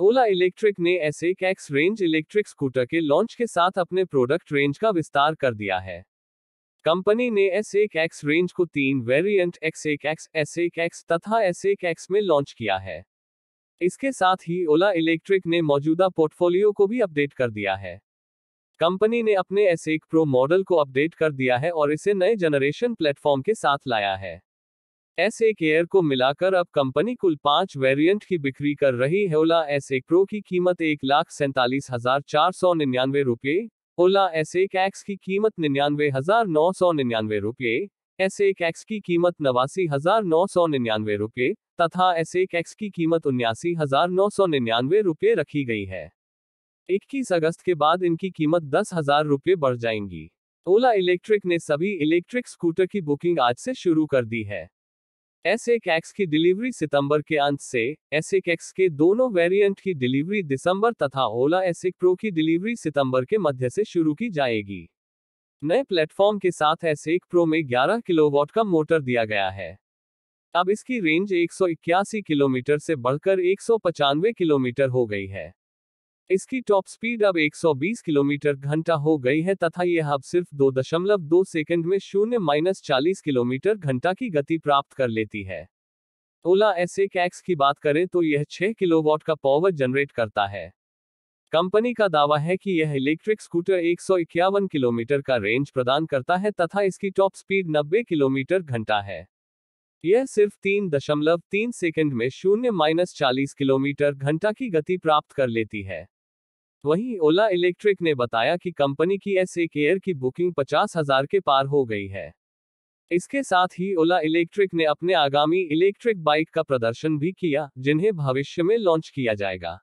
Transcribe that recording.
ओला electric ने ऐसे कैक्स रेंज इलेक्ट्रिक स्कूटर के लॉन्च के साथ अपने प्रोडक्ट रेंज का विस्तार कर दिया है कंपनी ने एस एक एक्स रेंज को तीन वेरिएंट एक्स एक एक्स एस एक एक्स तथा एस एक एक्स में लॉन्च किया है इसके साथ ही ओला इलेक्ट्रिक ने मौजूदा पोर्टफोलियो को भी अपडेट कर दिया है कंपनी ने अपने एस एक प्रो मॉडल को अपडेट कर दिया है और इसे नए जनरेशन प्लेटफॉर्म के साथ लाया है एस एक एयर को मिलाकर अब कंपनी कुल पांच वेरिएंट की बिक्री कर रही है ओला एस एक प्रो की कीमत एक लाख सैंतालीस हजार चार सौ निन्यानवे रुपये ओला एस एक एक्स की कीमत निन्यानवे हजार नौ सौ निन्यानवे रुपये एस एक एक्स की कीमत नवासी हजार नौ सौ निन्यानवे रुपये तथा एस एक एक्स की कीमत उन्यासी हजार नौ सौ निन्यानवे रुपये रखी गई है इक्कीस अगस्त के बाद इनकी कीमत दस हजार रुपये बढ़ जाएंगी ओला इलेक्ट्रिक ने सभी इलेक्ट्रिक स्कूटर की बुकिंग आज से शुरू कर दी है एस की डिलीवरी सितंबर के अंत से एस एक के दोनों वेरिएंट की डिलीवरी दिसंबर तथा ओला एस प्रो की डिलीवरी सितंबर के मध्य से शुरू की जाएगी नए प्लेटफॉर्म के साथ एस प्रो में 11 किलोवाट का मोटर दिया गया है अब इसकी रेंज एक किलोमीटर से बढ़कर एक किलोमीटर हो गई है इसकी टॉप स्पीड अब 120 किलोमीटर घंटा हो गई है तथा यह अब सिर्फ 2.2 सेकंड में शून्य माइनस चालीस किलोमीटर घंटा की गति प्राप्त कर लेती है ओला एस ए एक्स की बात करें तो यह 6 किलोवाट का पावर जनरेट करता है कंपनी का दावा है कि यह इलेक्ट्रिक स्कूटर एक किलोमीटर का रेंज प्रदान करता है तथा इसकी टॉप स्पीड 90 किलोमीटर घंटा है यह सिर्फ तीन दशमलव तीन सेकेंड में शून्य माइनस चालीस किलोमीटर घंटा की गति प्राप्त कर लेती है वहीं ओला इलेक्ट्रिक ने बताया कि कंपनी की एस एक एयर की बुकिंग पचास हजार के पार हो गई है इसके साथ ही ओला इलेक्ट्रिक ने अपने आगामी इलेक्ट्रिक बाइक का प्रदर्शन भी किया जिन्हें भविष्य में लॉन्च किया जाएगा